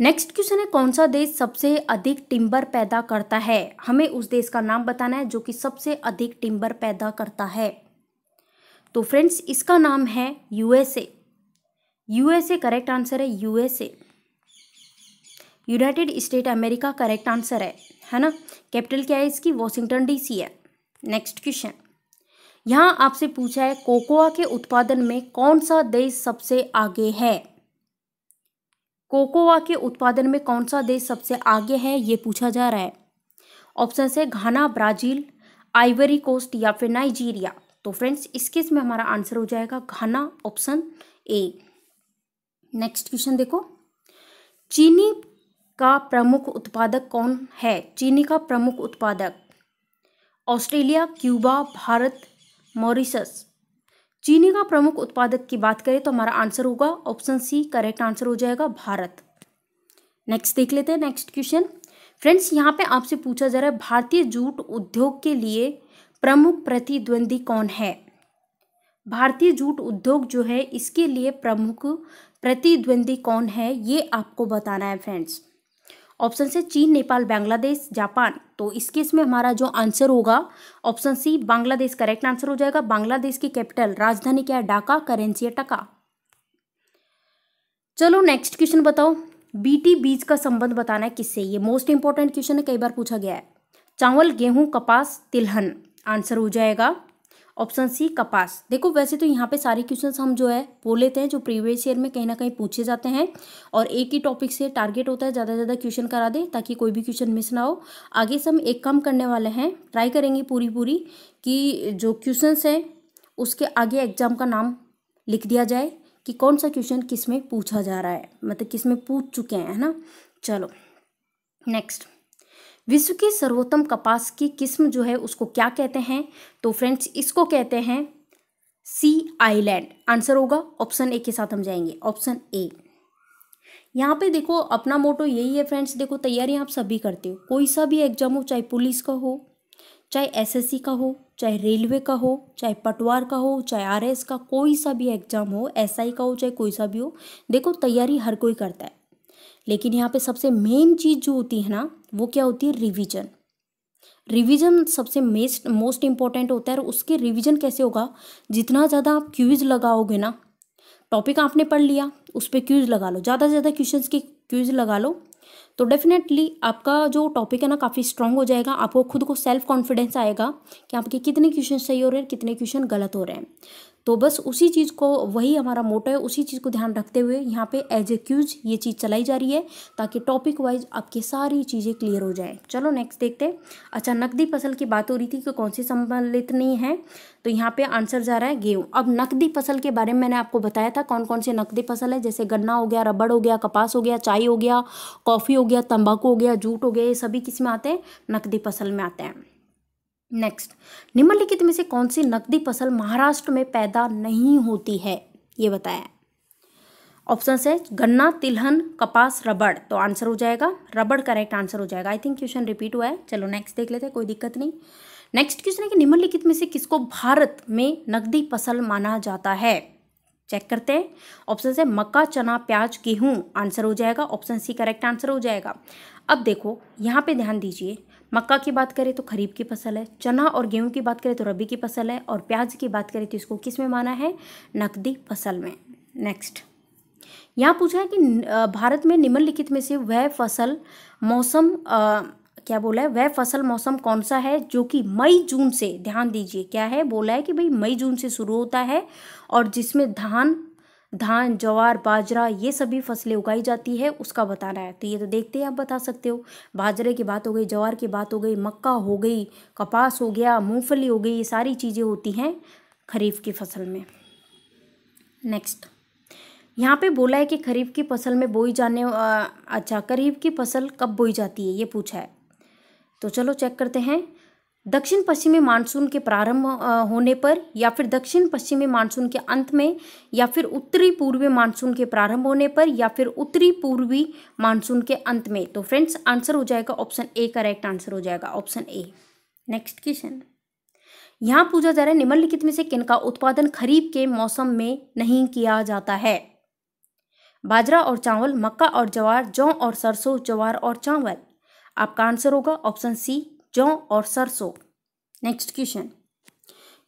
A: नेक्स्ट क्वेश्चन है कौन सा देश सबसे अधिक टिम्बर पैदा करता है हमें उस देश का नाम बताना है जो कि सबसे अधिक टिम्बर पैदा करता है तो फ्रेंड्स इसका नाम है यूएसए यूएसए करेक्ट आंसर है USA United State America correct answer है है ना कैपिटल क्या है इसकी वॉशिंगटन डीसी है नेक्स्ट क्वेश्चन यहाँ आपसे पूछा है कोकोआ के उत्पादन में कौन सा देश सबसे आगे है कोकोवा के उत्पादन में कौन सा देश सबसे आगे है ये पूछा जा रहा है ऑप्शन है घाना ब्राज़ील आइवरी कोस्ट या फिर नाइजीरिया तो फ्रेंड्स इस केस में हमारा आंसर हो जाएगा Ghana option A next question देखो चीनी का प्रमुख उत्पादक कौन है चीनी का प्रमुख उत्पादक ऑस्ट्रेलिया क्यूबा भारत मॉरिशस चीनी का प्रमुख उत्पादक की बात करें तो हमारा आंसर होगा ऑप्शन सी करेक्ट आंसर हो जाएगा भारत नेक्स्ट देख लेते हैं नेक्स्ट क्वेश्चन फ्रेंड्स यहाँ पे आपसे पूछा जा रहा है भारतीय जूट उद्योग के लिए प्रमुख प्रतिद्वंदी कौन है भारतीय जूट उद्योग जो है इसके लिए प्रमुख प्रतिद्वंदी कौन है ये आपको बताना है फ्रेंड्स ऑप्शन से चीन नेपाल बांग्लादेश जापान तो इस केस में हमारा जो आंसर होगा option C Bangladesh correct answer हो जाएगा बांग्लादेश की कैपिटल राजधानी क्या है ढाका करेंसी है टका चलो नेक्स्ट क्वेश्चन बताओ बीटी बीज का संबंध बताना है किससे ये मोस्ट इंपॉर्टेंट क्वेश्चन है कई बार पूछा गया है चावल गेहूं कपास तिलहन आंसर हो जाएगा ऑप्शन सी कपास देखो वैसे तो यहाँ पे सारे क्वेश्चंस हम जो है वो लेते हैं जो प्रीवियस ईयर में कहीं ना कहीं पूछे जाते हैं और एक ही टॉपिक से टारगेट होता है ज़्यादा से ज़्यादा क्वेश्चन करा दें ताकि कोई भी क्वेश्चन मिस ना हो आगे से हम एक काम करने वाले हैं ट्राई करेंगे पूरी पूरी कि जो क्वेश्चंस हैं उसके आगे एग्जाम का नाम लिख दिया जाए कि कौन सा क्वेश्चन किस में पूछा जा रहा है मतलब किस में पूछ चुके हैं है ना चलो नेक्स्ट विश्व की सर्वोत्तम कपास की किस्म जो है उसको क्या कहते हैं तो फ्रेंड्स इसको कहते हैं सी आइलैंड आंसर होगा ऑप्शन ए के साथ हम जाएंगे ऑप्शन ए यहाँ पे देखो अपना मोटो यही है फ्रेंड्स देखो तैयारी आप सभी करते हो कोई सा भी एग्जाम हो चाहे पुलिस का हो चाहे एसएससी का हो चाहे रेलवे का हो चाहे पटवार का हो चाहे आरएस का कोई सा भी एग्जाम हो एसआई का हो चाहे कोई सा भी हो देखो तैयारी हर कोई करता है लेकिन यहाँ पे सबसे मेन चीज़ जो होती है ना वो क्या होती है रिवीजन रिवीजन सबसे मेस्ट मोस्ट इंपॉर्टेंट होता है और उसके रिवीजन कैसे होगा जितना ज़्यादा आप क्यूज लगाओगे ना टॉपिक आपने पढ़ लिया उस पर क्यूज लगा लो ज़्यादा से ज़्यादा क्वेश्चन के क्यूज लगा लो तो डेफिनेटली आपका जो टॉपिक है ना काफ़ी स्ट्रांग हो जाएगा आपको खुद को सेल्फ कॉन्फिडेंस आएगा कि आपके कितने क्वेश्चन सही हो रहे हैं कितने क्वेश्चन गलत हो रहे हैं तो बस उसी चीज़ को वही हमारा मोटो है उसी चीज़ को ध्यान रखते हुए यहाँ पे एज ए क्यूज ये चीज़ चलाई जा रही है ताकि टॉपिक वाइज आपकी सारी चीज़ें क्लियर हो जाए चलो नेक्स्ट देखते हैं अच्छा नकदी फसल की बात हो रही थी कि कौन सी संबंधित नहीं है तो यहाँ पे आंसर जा रहा है गेहूँ अब नकदी फसल के बारे में मैंने आपको बताया था कौन कौन सी नकदी फसल है जैसे गन्ना हो गया रबड़ हो गया कपास हो गया चाय हो गया कॉफ़ी हो गया तम्बाकू हो गया जूट हो गया ये सभी किस में आते हैं नकदी फसल में आते हैं नेक्स्ट निम्नलिखित में से कौन सी नकदी फसल महाराष्ट्र में पैदा नहीं होती है ये बताया ऑप्शन है गन्ना तिलहन कपास रबड़ तो आंसर हो जाएगा रबड़ करेक्ट आंसर हो जाएगा आई थिंक क्वेश्चन रिपीट हुआ है चलो नेक्स्ट देख लेते हैं कोई दिक्कत नहीं नेक्स्ट क्वेश्चन है कि निम्नलिखित में से किसको भारत में नकदी फसल माना जाता है चेक करते हैं ऑप्शन है मक्का चना प्याज गेहूं आंसर हो जाएगा ऑप्शन सी करेक्ट आंसर हो जाएगा अब देखो यहाँ पे ध्यान दीजिए मक्का की बात करें तो खरीफ की फसल है चना और गेहूं की बात करें तो रबी की फसल है और प्याज की बात करें तो इसको किस में माना है नकदी फसल में नेक्स्ट यहाँ पूछा है कि भारत में निम्नलिखित में से वह फसल मौसम आ, क्या बोला है वह फसल मौसम कौन सा है जो कि मई जून से ध्यान दीजिए क्या है बोला है कि भाई मई जून से शुरू होता है और जिसमें धान धान ज्वार बाजरा ये सभी फसलें उगाई जाती है उसका बताना है तो ये तो देखते ही आप बता सकते हो बाजरे की बात हो गई ज्वार की बात हो गई मक्का हो गई कपास हो गया मूंगफली हो गई ये सारी चीज़ें होती हैं खरीफ की फसल में नेक्स्ट यहाँ पे बोला है कि खरीफ की फसल में बोई जाने आ, अच्छा खरीफ की फसल कब बोई जाती है ये पूछा है तो चलो चेक करते हैं दक्षिण पश्चिमी मानसून के प्रारंभ होने पर या फिर दक्षिण पश्चिमी मानसून के अंत में या फिर उत्तरी पूर्वी मानसून के प्रारंभ होने पर या फिर उत्तरी पूर्वी मानसून के अंत में तो फ्रेंड्स आंसर हो जाएगा ऑप्शन ए करेक्ट आंसर हो जाएगा ऑप्शन ए नेक्स्ट क्वेश्चन यहाँ पूछा जा रहा है निम्नलिखित में से किनका उत्पादन खरीफ के मौसम में नहीं किया जाता है बाजरा और चावल मक्का और जवार जौ और सरसों जवार और चावल आपका आंसर होगा ऑप्शन सी जौ और सरसों नेक्स्ट क्वेश्चन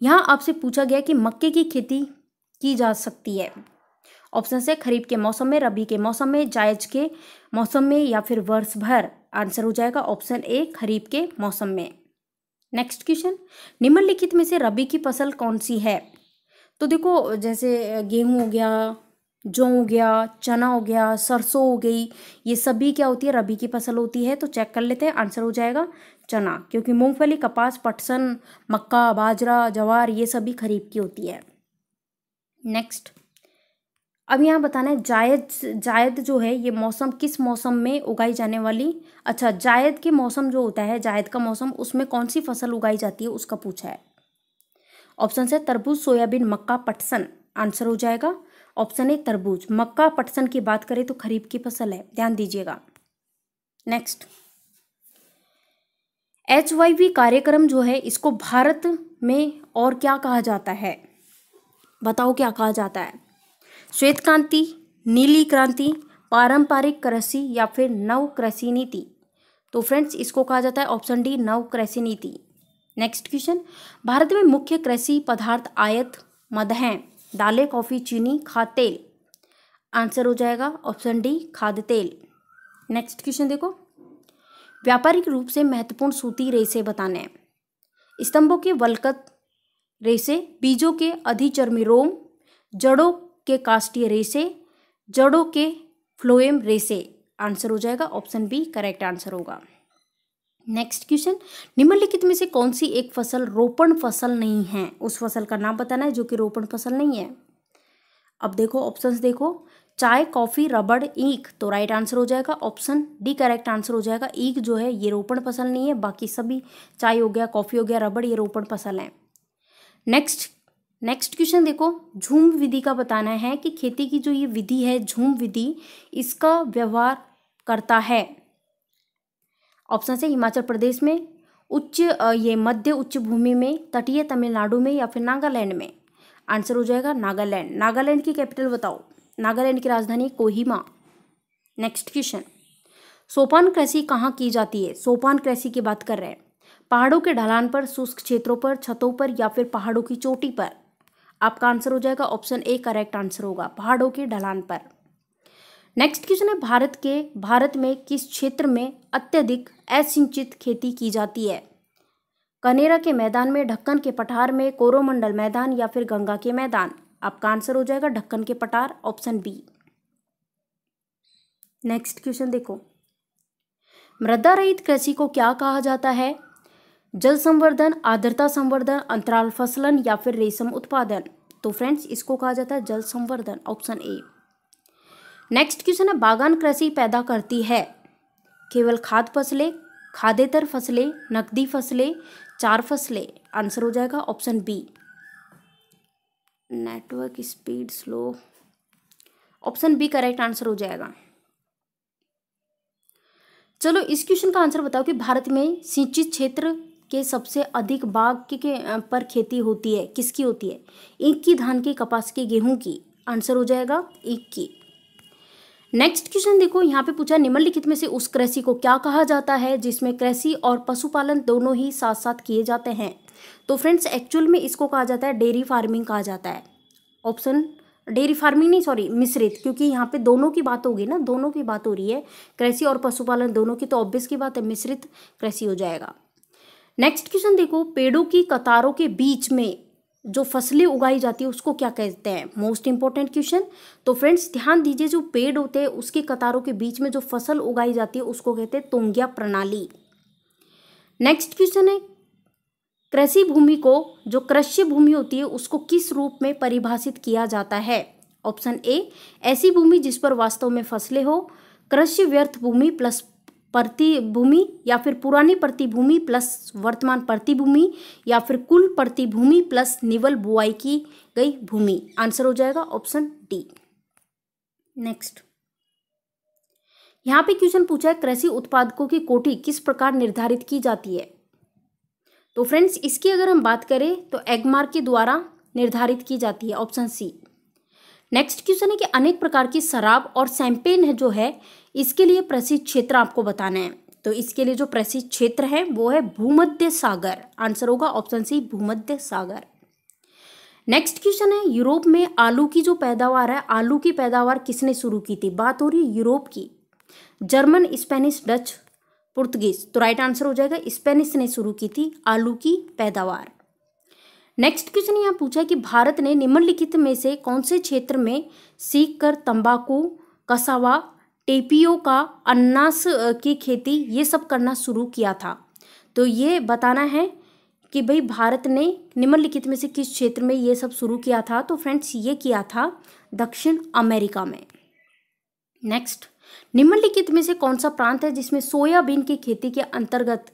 A: यहाँ आपसे पूछा गया कि मक्के की खेती की जा सकती है ऑप्शन है खरीफ के मौसम में रबी के मौसम में जायज के मौसम में या फिर वर्ष भर आंसर हो जाएगा ऑप्शन ए खरीफ के मौसम में नेक्स्ट क्वेश्चन निम्नलिखित में से रबी की फसल कौन सी है तो देखो जैसे गेहूँ हो गया जौ हो गया चना हो गया सरसों हो गई ये सभी क्या होती है रबी की फसल होती है तो चेक कर लेते हैं आंसर हो जाएगा चना क्योंकि मूंगफली कपास पटसन मक्का बाजरा जवार ये सभी खरीफ की होती है नेक्स्ट अब यहाँ बताना है जायद जायद जो है ये मौसम किस मौसम में उगाई जाने वाली अच्छा जायद के मौसम जो होता है जायद का मौसम उसमें कौन सी फसल उगाई जाती है उसका पूछा है ऑप्शन है तरबूज सोयाबीन मक्का पटसन आंसर हो जाएगा ऑप्शन ए तरबूज मक्का पटसन की बात करें तो खरीफ की फसल है ध्यान दीजिएगा नेक्स्ट एच कार्यक्रम जो है इसको भारत में और क्या कहा जाता है बताओ क्या कहा जाता है श्वेत क्रांति नीली क्रांति पारंपरिक कृषि या फिर नव कृषि नीति तो फ्रेंड्स इसको कहा जाता है ऑप्शन डी नव कृषि नीति नेक्स्ट क्वेश्चन भारत में मुख्य कृषि पदार्थ आयत मद हैं डाले कॉफ़ी चीनी खाद तेल आंसर हो जाएगा ऑप्शन डी खाद तेल नेक्स्ट क्वेश्चन देखो व्यापारिक रूप से महत्वपूर्ण सूती रेसे बताने हैं स्तंभों के वलकत रेसे बीजों के अधिचर्मी रोम जड़ों के काष्टीय रेसे जड़ों के फ्लोएम रेसे आंसर हो जाएगा ऑप्शन बी करेक्ट आंसर होगा नेक्स्ट क्वेश्चन निम्नलिखित में से कौन सी एक फसल रोपण फसल नहीं है उस फसल का नाम बताना है जो कि रोपण फसल नहीं है अब देखो ऑप्शंस देखो चाय कॉफ़ी रबड़ ईख तो राइट आंसर हो जाएगा ऑप्शन डी करेक्ट आंसर हो जाएगा ईख जो है ये रोपण फसल नहीं है बाकी सभी चाय हो गया कॉफ़ी हो गया रबड़ ये रोपण फसल है नेक्स्ट नेक्स्ट क्वेश्चन देखो झूम विधि का बताना है कि खेती की जो ये विधि है झूम विधि इसका व्यवहार करता है ऑप्शन से हिमाचल प्रदेश में उच्च ये मध्य उच्च भूमि में तटीय तमिलनाडु में या फिर नागालैंड में आंसर हो जाएगा नागालैंड नागालैंड की कैपिटल बताओ नागालैंड की राजधानी कोहिमा नेक्स्ट क्वेश्चन सोपान कृषि कहाँ की जाती है सोपान कृषि की बात कर रहे हैं पहाड़ों के ढलान पर शुष्क क्षेत्रों पर छतों पर या फिर पहाड़ों की चोटी पर आपका आंसर हो जाएगा ऑप्शन ए करेक्ट आंसर होगा पहाड़ों के ढलान पर नेक्स्ट क्वेश्चन है भारत के भारत में किस क्षेत्र में अत्यधिक असिंचित खेती की जाती है कनेरा के मैदान में ढक्कन के पठार में कोरोमंडल मैदान या फिर गंगा के मैदान आपका आंसर हो जाएगा ढक्कन के पठार ऑप्शन बी नेक्स्ट क्वेश्चन देखो मृदा रहित कृषि को क्या कहा जाता है जल संवर्धन आर्द्रता संवर्धन अंतराल फसलन या फिर रेशम उत्पादन तो फ्रेंड्स इसको कहा जाता है जल संवर्धन ऑप्शन ए नेक्स्ट क्वेश्चन है बागान कृषि पैदा करती है केवल खाद फसलें खादेतर फसलें नकदी फसलें चार फसलें आंसर हो जाएगा option B network speed slow option B correct answer हो जाएगा चलो इस क्वेश्चन का आंसर बताओ कि भारत में सिंचित क्षेत्र के सबसे अधिक बाग के, के पर खेती होती है किसकी होती है एक की धान की कपास की गेहूं की आंसर हो जाएगा एक की नेक्स्ट क्वेश्चन देखो यहाँ पे पूछा निम्नलिखित में से उस कृषि को क्या कहा जाता है जिसमें कृषि और पशुपालन दोनों ही साथ साथ किए जाते हैं तो फ्रेंड्स एक्चुअल में इसको कहा जाता है डेयरी फार्मिंग कहा जाता है ऑप्शन डेयरी फार्मिंग नहीं सॉरी मिश्रित क्योंकि यहाँ पे दोनों की बात होगी ना दोनों की बात हो रही है कृषि और पशुपालन दोनों की तो ऑब्वियस की बात है मिश्रित कृषि हो जाएगा नेक्स्ट क्वेश्चन देखो पेड़ों की कतारों के बीच में जो फसलें उगाई जाती है उसको क्या कहते हैं मोस्ट इंपॉर्टेंट क्वेश्चन तो फ्रेंड्स ध्यान दीजिए जो पेड़ होते हैं उसके कतारों के बीच में जो फसल उगाई जाती है उसको कहते हैं तोंगिया प्रणाली नेक्स्ट क्वेश्चन है कृषि भूमि को जो कृषि भूमि होती है उसको किस रूप में परिभाषित किया जाता है ऑप्शन ए ऐसी भूमि जिस पर वास्तव में फसलें हो कृषि व्यर्थ भूमि प्लस प्रतिभूमि या फिर पुरानी प्रतिभूमि प्लस वर्तमान प्रतिभूमि या फिर कुल प्रतिभूमि प्लस निवल बुआई की गई भूमि आंसर हो जाएगा ऑप्शन डी नेक्स्ट यहां पे क्वेश्चन पूछा है कृषि उत्पादकों की कोटि किस प्रकार निर्धारित की जाती है तो फ्रेंड्स इसकी अगर हम बात करें तो एगमार के द्वारा निर्धारित की जाती है ऑप्शन सी नेक्स्ट क्वेश्चन है कि अनेक प्रकार की शराब और सैंपेन है जो है इसके लिए प्रसिद्ध क्षेत्र आपको बताना है तो इसके लिए जो प्रसिद्ध क्षेत्र है वो है भूमध्य सागर आंसर होगा ऑप्शन सी भूमध्य सागर नेक्स्ट क्वेश्चन है यूरोप में आलू की जो पैदावार है आलू की पैदावार किसने शुरू की थी बात हो रही है यूरोप की जर्मन स्पेनिश डच पुर्तगीज तो राइट आंसर हो जाएगा स्पेनिश ने शुरू की थी आलू की पैदावार नेक्स्ट क्वेश्चन यहाँ पूछा है कि भारत ने निम्नलिखित में से कौन से क्षेत्र में सीख कर तंबाकू कसावा टेपियो का अन्नास की खेती ये सब करना शुरू किया था तो ये बताना है कि भाई भारत ने निम्नलिखित में से किस क्षेत्र में ये सब शुरू किया था तो फ्रेंड्स ये किया था दक्षिण अमेरिका में नेक्स्ट निम्नलिखित में से कौन सा प्रांत है जिसमें सोयाबीन की खेती के अंतर्गत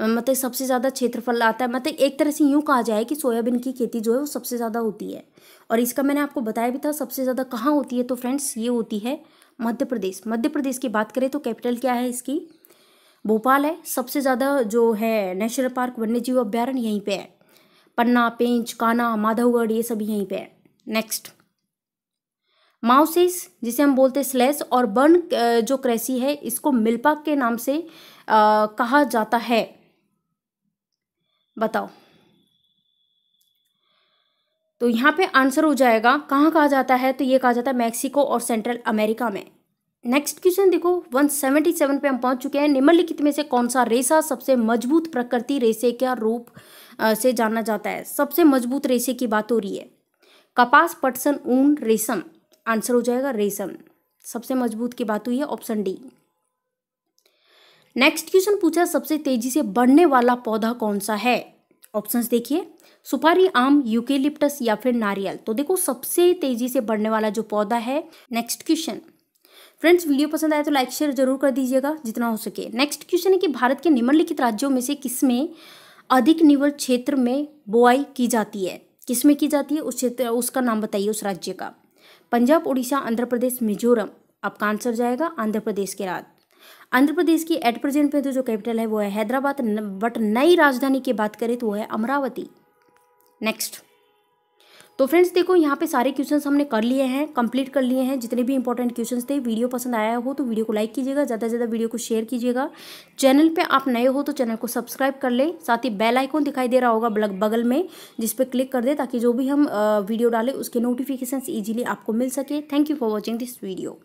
A: मतलब सबसे ज़्यादा क्षेत्रफल आता है मतलब एक तरह से यूँ कहा जाए कि सोयाबीन की खेती जो है वो सबसे ज़्यादा होती है और इसका मैंने आपको बताया भी था सबसे ज़्यादा कहाँ होती है तो फ्रेंड्स ये होती है मध्य प्रदेश मध्य प्रदेश की बात करें तो कैपिटल क्या है इसकी भोपाल है सबसे ज़्यादा जो है नेशनल पार्क वन्यजीव अभ्यारण्य यहीं पे है पन्ना पेंच काना माधवगढ़ ये सब यहीं पे है नेक्स्ट माउसेस जिसे हम बोलते हैं स्लेस और बर्न जो क्रेसी है इसको मिल्पा के नाम से आ, कहा जाता है बताओ तो यहाँ पे आंसर हो जाएगा कहाँ कहा जाता है तो ये कहा जाता है मैक्सिको और सेंट्रल अमेरिका में नेक्स्ट क्वेश्चन देखो 177 पे हम पहुंच चुके हैं निम्नलिखित में से कौन सा रेसा सबसे मजबूत प्रकृति रेसे का रूप से जाना जाता है सबसे मजबूत रेसे की बात हो रही है कपास पटसन ऊन रेशम आंसर हो जाएगा रेशम सबसे मजबूत की बात हुई है ऑप्शन डी नेक्स्ट क्वेश्चन पूछा सबसे तेजी से बढ़ने वाला पौधा कौन सा है ऑप्शंस देखिए सुपारी आम यूकेलिप्टस या फिर नारियल तो देखो सबसे तेजी से बढ़ने वाला जो पौधा है नेक्स्ट क्वेश्चन फ्रेंड्स वीडियो पसंद आए तो लाइक शेयर जरूर कर दीजिएगा जितना हो सके नेक्स्ट क्वेश्चन है कि भारत के निम्नलिखित राज्यों में से किसमें अधिक निवल क्षेत्र में बोआई की जाती है किसमें की जाती है उस क्षेत्र उसका नाम बताइए उस राज्य का पंजाब उड़ीसा आंध्र प्रदेश मिजोरम आपका आंसर जाएगा आंध्र प्रदेश के राज्य आंध्र प्रदेश की एट प्रेजेंट में तो जो कैपिटल है वो है हैदराबाद बट नई राजधानी की बात करें तो वो है अमरावती नेक्स्ट तो फ्रेंड्स देखो यहाँ पे सारे क्वेश्चंस हमने कर लिए हैं कंप्लीट कर लिए हैं जितने भी इंपॉर्टेंट क्वेश्चंस थे वीडियो पसंद आया हो तो वीडियो को लाइक कीजिएगा ज़्यादा से ज़्यादा वीडियो को शेयर कीजिएगा चैनल पे आप नए हो तो चैनल को सब्सक्राइब कर लें साथ ही बेल आइकॉन दिखाई दे रहा होगा बगल में जिस पर क्लिक कर दें ताकि जो भी हम वीडियो डालें उसके नोटिफिकेशन ईजिली आपको मिल सके thank you for watching this video